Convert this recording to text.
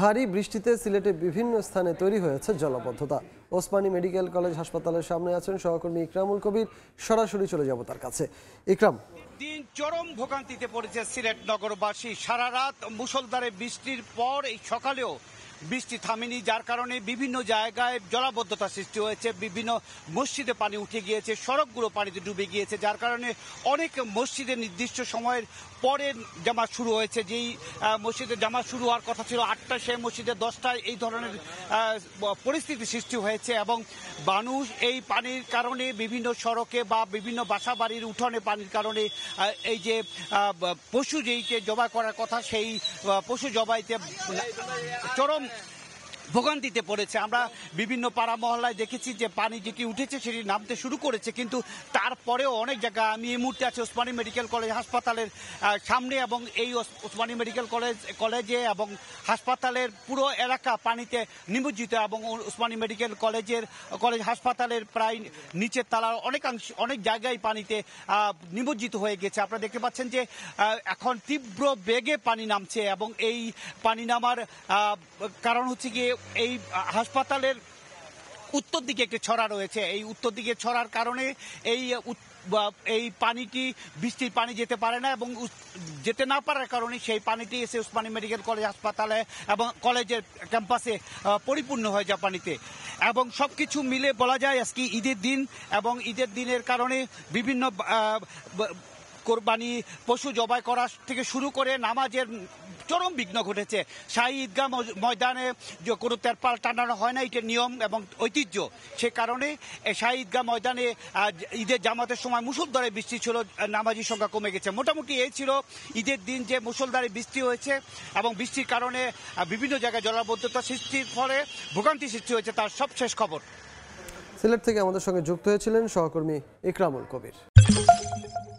ভারী বৃষ্টিতে সিলেটে বিভিন্ন স্থানে তৈরি হয়েছে জলাবদ্ধতা ওসমানী মেডিকেল কলেজ হাসপাতালের সামনে আছেন সহকর্মী ইকরামুল কবির সরাসরি চলে যাব তার কাছে ইকরাম দিন চরম ভোগান্তিতে পড়েছে সিলেট নগরবাসী সারা রাত মুসলধারে বৃষ্টির পর এই সকালেও বৃষ্টি থামেনি যার কারণে বিভিন্ন জায়গায় জলাবদ্ধতা সৃষ্টি হয়েছে বিভিন্ন মসজিদে পানি উঠে গিয়েছে সড়কগুলো পানিতে ডুবে গিয়েছে যার কারণে অনেক মসজিদে নির্দিষ্ট সময়ের পরে জামাত শুরু হয়েছে যেই মসজিদে জামাত শুরু হওয়ার কথা ছিল আটটা সে মসজিদে দশটায় এই ধরনের পরিস্থিতি সৃষ্টি হয়েছে এবং মানুষ এই পানির কারণে বিভিন্ন সড়কে বা বিভিন্ন বাসা বাড়ির উঠোনে পানির কারণে এই যে পশু যেইকে জবাই করার কথা সেই পশু জবাইতে চরম ভোগান্তিতে পড়েছে আমরা বিভিন্ন পাড়া মহল্লায় দেখেছি যে পানি যেটি উঠেছে সেটি নামতে শুরু করেছে কিন্তু তারপরেও অনেক জায়গা আমি এই মুহূর্তে আছি ওসমানী মেডিকেল কলেজ হাসপাতালের সামনে এবং এই ওসমানী মেডিকেল কলেজ কলেজে এবং হাসপাতালের পুরো এলাকা পানিতে নিমজ্জিত এবং ওসমানী মেডিকেল কলেজের কলেজ হাসপাতালের প্রায় নিচের তালার অনেকাংশ অনেক জায়গায় পানিতে নিমজ্জিত হয়ে গেছে আপনারা দেখতে পাচ্ছেন যে এখন তীব্র বেগে পানি নামছে এবং এই পানি নামার কারণ হচ্ছে গিয়ে এই হাসপাতালের উত্তর দিকে একটি ছড়া রয়েছে এই উত্তর দিকে ছড়ার কারণে এই এই পানিটি বৃষ্টির পানি যেতে পারে না এবং যেতে না পারার কারণে সেই পানিটি এসে উসমানী মেডিকেল কলেজ হাসপাতালে এবং কলেজের ক্যাম্পাসে পরিপূর্ণ হয়ে যায় পানিতে এবং সব কিছু মিলে বলা যায় আজকে ঈদের দিন এবং ঈদের দিনের কারণে বিভিন্ন কোরবানি পশু জবাই করা থেকে শুরু করে নামাজের চরম বিঘ্ন ঘটেছে শাহী ঈদগাহ ময়দানে যে কোনো তেরপাল টানানো হয় না এটা নিয়ম এবং ঐতিহ্য সে কারণে শাহী ঈদগাহ ময়দানে ঈদের জামাতের সময় মুসলধারে বৃষ্টি ছিল নামাজির সংখ্যা কমে গেছে মোটামুটি এই ছিল ঈদের দিন যে মুসলধারে বৃষ্টি হয়েছে এবং বৃষ্টির কারণে বিভিন্ন জায়গায় জলাবদ্ধতা সৃষ্টির ফলে ভোগান্তি সৃষ্টি হয়েছে তার সবশেষ খবর সিলেট থেকে আমাদের সঙ্গে যুক্ত হয়েছিলেন সহকর্মী ইকরামুল কবির